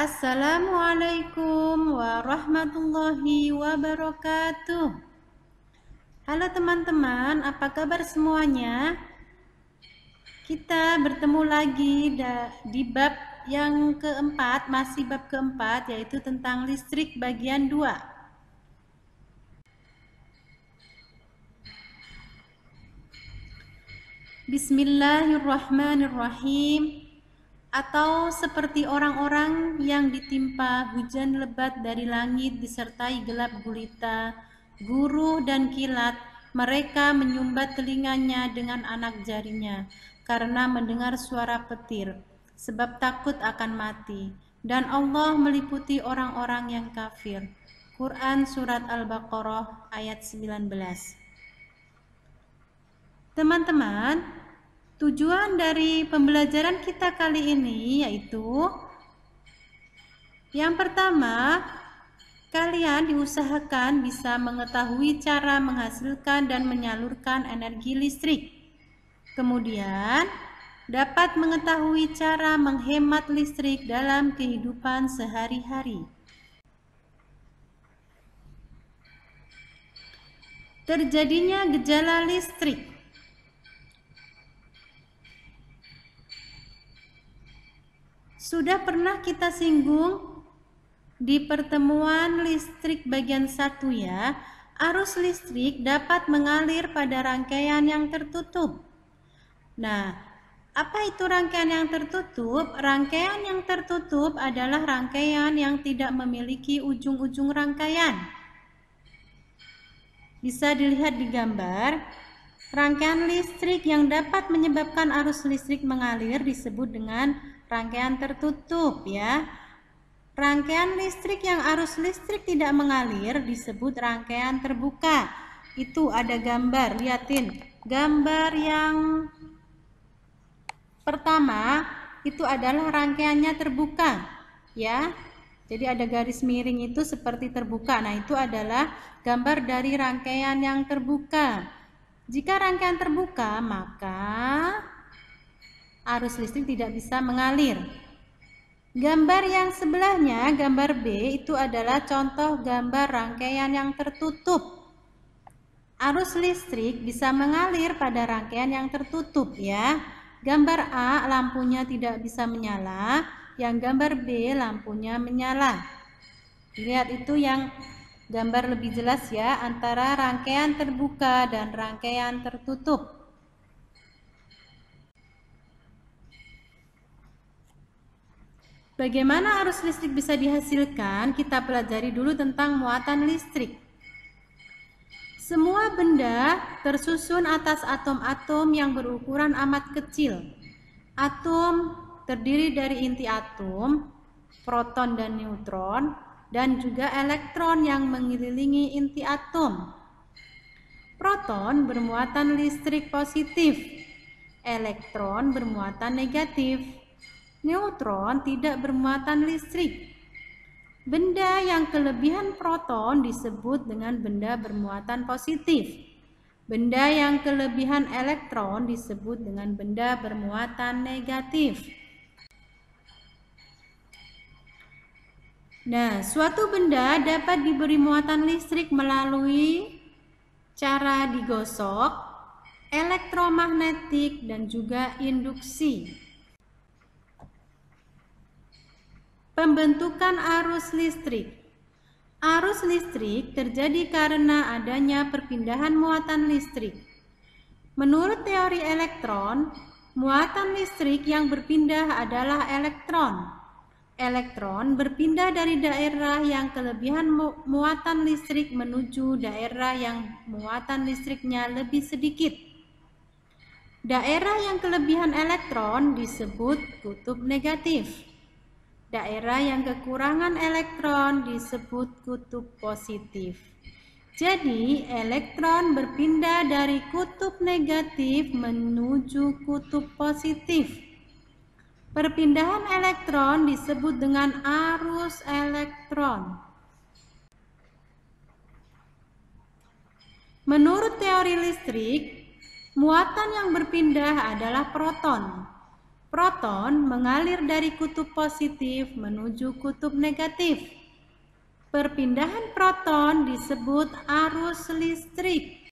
Assalamualaikum warahmatullahi wabarakatuh. Halo teman-teman, apa kabar semuanya? Kita bertemu lagi di bab yang keempat, masih bab keempat, yaitu tentang listrik bagian 2. Bismillahirrahmanirrahim atau seperti orang-orang yang ditimpa hujan lebat dari langit disertai gelap gulita, guru dan kilat, mereka menyumbat telinganya dengan anak jarinya karena mendengar suara petir, sebab takut akan mati. Dan Allah meliputi orang-orang yang kafir. Quran Surat Al-Baqarah ayat 19 Teman-teman, Tujuan dari pembelajaran kita kali ini yaitu yang pertama, kalian diusahakan bisa mengetahui cara menghasilkan dan menyalurkan energi listrik. Kemudian, dapat mengetahui cara menghemat listrik dalam kehidupan sehari-hari. Terjadinya gejala listrik Sudah pernah kita singgung di pertemuan listrik bagian satu ya. Arus listrik dapat mengalir pada rangkaian yang tertutup. Nah, apa itu rangkaian yang tertutup? Rangkaian yang tertutup adalah rangkaian yang tidak memiliki ujung-ujung rangkaian. Bisa dilihat di gambar, rangkaian listrik yang dapat menyebabkan arus listrik mengalir disebut dengan rangkaian tertutup ya. Rangkaian listrik yang arus listrik tidak mengalir disebut rangkaian terbuka. Itu ada gambar, liatin. Gambar yang pertama itu adalah rangkaiannya terbuka, ya. Jadi ada garis miring itu seperti terbuka. Nah, itu adalah gambar dari rangkaian yang terbuka. Jika rangkaian terbuka, maka arus listrik tidak bisa mengalir. Gambar yang sebelahnya, gambar B, itu adalah contoh gambar rangkaian yang tertutup. Arus listrik bisa mengalir pada rangkaian yang tertutup ya. Gambar A, lampunya tidak bisa menyala. Yang gambar B, lampunya menyala. Lihat itu yang gambar lebih jelas ya, antara rangkaian terbuka dan rangkaian tertutup. Bagaimana arus listrik bisa dihasilkan? Kita pelajari dulu tentang muatan listrik. Semua benda tersusun atas atom-atom yang berukuran amat kecil. Atom terdiri dari inti atom, proton dan neutron, dan juga elektron yang mengelilingi inti atom. Proton bermuatan listrik positif, elektron bermuatan negatif Neutron tidak bermuatan listrik. Benda yang kelebihan proton disebut dengan benda bermuatan positif. Benda yang kelebihan elektron disebut dengan benda bermuatan negatif. Nah, suatu benda dapat diberi muatan listrik melalui cara digosok, elektromagnetik, dan juga induksi. Pembentukan arus listrik Arus listrik terjadi karena adanya perpindahan muatan listrik. Menurut teori elektron, muatan listrik yang berpindah adalah elektron. Elektron berpindah dari daerah yang kelebihan muatan listrik menuju daerah yang muatan listriknya lebih sedikit. Daerah yang kelebihan elektron disebut kutub negatif. Daerah yang kekurangan elektron disebut kutub positif. Jadi, elektron berpindah dari kutub negatif menuju kutub positif. Perpindahan elektron disebut dengan arus elektron. Menurut teori listrik, muatan yang berpindah adalah proton. Proton mengalir dari kutub positif menuju kutub negatif. Perpindahan proton disebut arus listrik.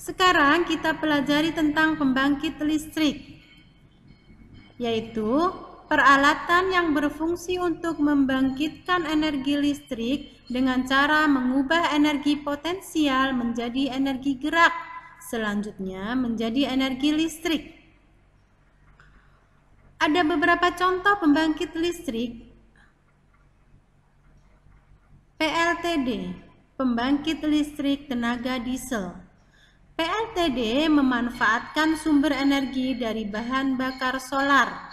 Sekarang kita pelajari tentang pembangkit listrik, yaitu peralatan yang berfungsi untuk membangkitkan energi listrik dengan cara mengubah energi potensial menjadi energi gerak selanjutnya menjadi energi listrik. Ada beberapa contoh pembangkit listrik PLTD, pembangkit listrik tenaga diesel. PLTD memanfaatkan sumber energi dari bahan bakar solar.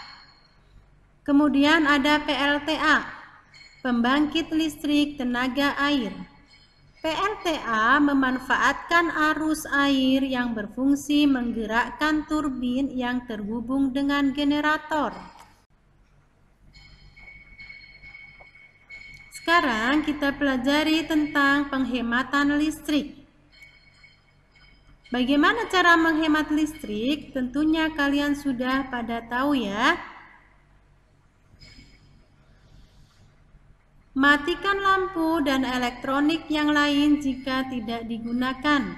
Kemudian ada PLTA, pembangkit listrik tenaga air. PLTA memanfaatkan arus air yang berfungsi menggerakkan turbin yang terhubung dengan generator. Sekarang kita pelajari tentang penghematan listrik. Bagaimana cara menghemat listrik? Tentunya kalian sudah pada tahu ya. Matikan lampu dan elektronik yang lain jika tidak digunakan.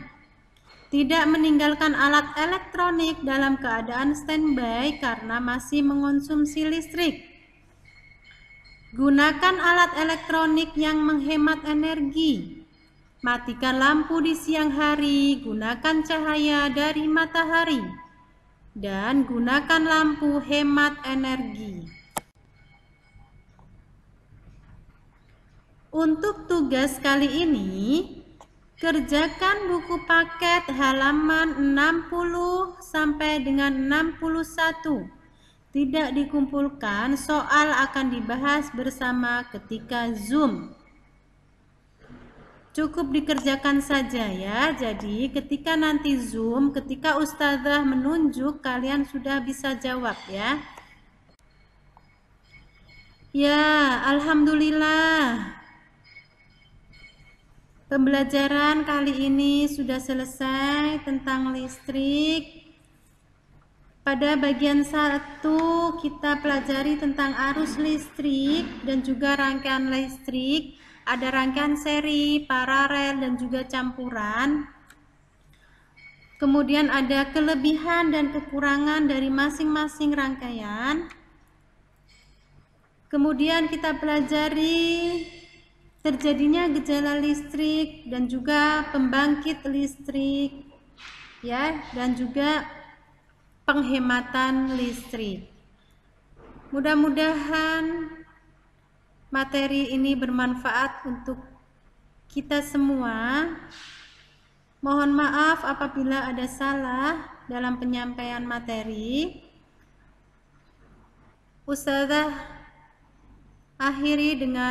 Tidak meninggalkan alat elektronik dalam keadaan standby karena masih mengonsumsi listrik. Gunakan alat elektronik yang menghemat energi. Matikan lampu di siang hari, gunakan cahaya dari matahari, dan gunakan lampu hemat energi. Untuk tugas kali ini, kerjakan buku paket halaman 60 sampai dengan 61. Tidak dikumpulkan, soal akan dibahas bersama ketika Zoom. Cukup dikerjakan saja ya. Jadi ketika nanti Zoom, ketika ustazah menunjuk, kalian sudah bisa jawab ya. Ya, alhamdulillah. Pembelajaran kali ini sudah selesai tentang listrik. Pada bagian satu kita pelajari tentang arus listrik dan juga rangkaian listrik. Ada rangkaian seri, paralel, dan juga campuran. Kemudian ada kelebihan dan kekurangan dari masing-masing rangkaian. Kemudian kita pelajari terjadinya gejala listrik dan juga pembangkit listrik ya dan juga penghematan listrik. Mudah-mudahan materi ini bermanfaat untuk kita semua. Mohon maaf apabila ada salah dalam penyampaian materi. usaha akhiri dengan